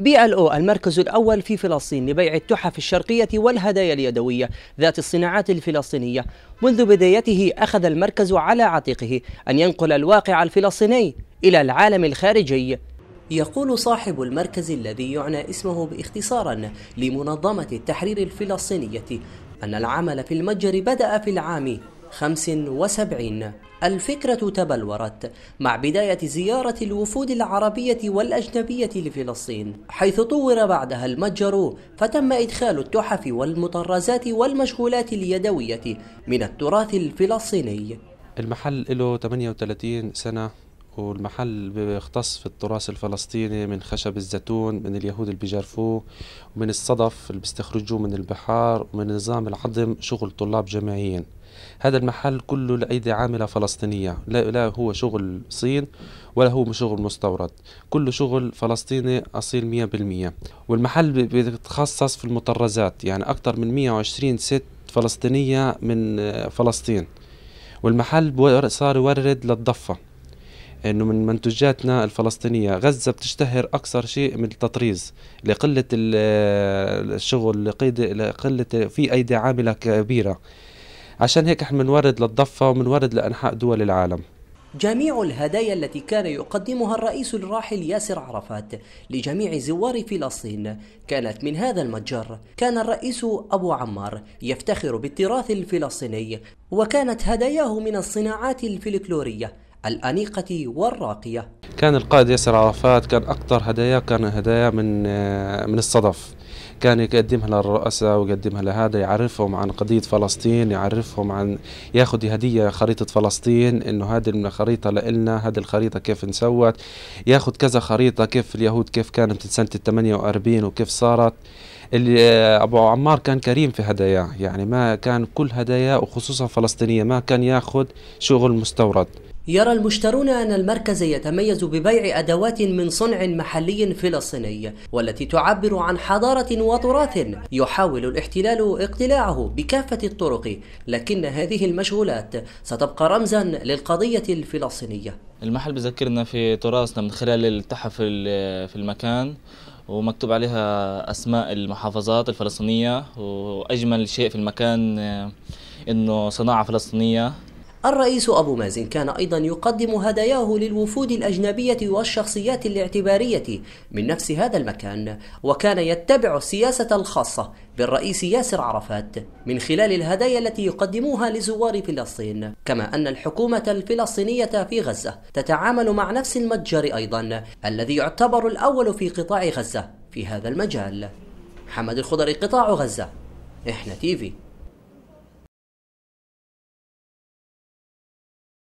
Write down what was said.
بي ال او المركز الأول في فلسطين لبيع التحف الشرقية والهدايا اليدوية ذات الصناعات الفلسطينية منذ بدايته أخذ المركز على عاتقه أن ينقل الواقع الفلسطيني إلى العالم الخارجي يقول صاحب المركز الذي يعنى اسمه باختصارا لمنظمة التحرير الفلسطينية أن العمل في المتجر بدأ في العام 1975 الفكرة تبلورت مع بداية زيارة الوفود العربية والأجنبية لفلسطين حيث طور بعدها المتجر فتم إدخال التحف والمطرزات والمشغولات اليدوية من التراث الفلسطيني المحل له 38 سنة والمحل بيختص في التراث الفلسطيني من خشب الزيتون من اليهود اللي بيجرفوه ومن الصدف اللي بيستخرجوه من البحار ومن نظام العظم شغل طلاب جامعيين هذا المحل كله لأيدي عاملة فلسطينية لا, لا هو شغل صين ولا هو شغل مستورد كله شغل فلسطيني أصيل مية بالمية والمحل بيتخصص في المطرزات يعني أكثر من 120 ست فلسطينية من فلسطين والمحل صار يورد للضفة انه من منتجاتنا الفلسطينيه غزه بتشتهر اكثر شيء من التطريز لقله الشغل لقله في ايدي عامله كبيره عشان هيك احنا بنورد للضفه وبنورد لانحاء دول العالم جميع الهدايا التي كان يقدمها الرئيس الراحل ياسر عرفات لجميع زوار فلسطين كانت من هذا المتجر كان الرئيس أبو عمار يفتخر بالتراث الفلسطيني وكانت هداياه من الصناعات الفلكلورية الأنيقة والراقية كان القائد ياسر عرفات كان أكثر هدايا كان هدايا من من الصدف كان يقدمها للرؤساء ويقدمها لهذا يعرفهم عن قضية فلسطين يعرفهم عن ياخذ هدية خريطة فلسطين انه هذه الخريطة لنا هذه الخريطة كيف انسوت ياخذ كذا خريطة كيف اليهود كيف كانت سنة ال 48 وكيف صارت اللي ابو عمار كان كريم في هداياه يعني ما كان كل هداياه وخصوصا فلسطينية ما كان ياخذ شغل مستورد يرى المشترون أن المركز يتميز ببيع أدوات من صنع محلي فلسطيني والتي تعبر عن حضارة وتراث يحاول الاحتلال اقتلاعه بكافة الطرق لكن هذه المشغولات ستبقى رمزا للقضية الفلسطينية المحل بذكرنا في تراثنا من خلال التحف في المكان ومكتوب عليها أسماء المحافظات الفلسطينية وأجمل شيء في المكان آه، إنه صناعة فلسطينية الرئيس أبو مازن كان أيضا يقدم هداياه للوفود الأجنبية والشخصيات الاعتبارية من نفس هذا المكان وكان يتبع السياسة الخاصة بالرئيس ياسر عرفات من خلال الهدايا التي يقدموها لزوار فلسطين كما أن الحكومة الفلسطينية في غزة تتعامل مع نفس المتجر أيضا الذي يعتبر الأول في قطاع غزة في هذا المجال حمد الخضري قطاع غزة إحنا تيفي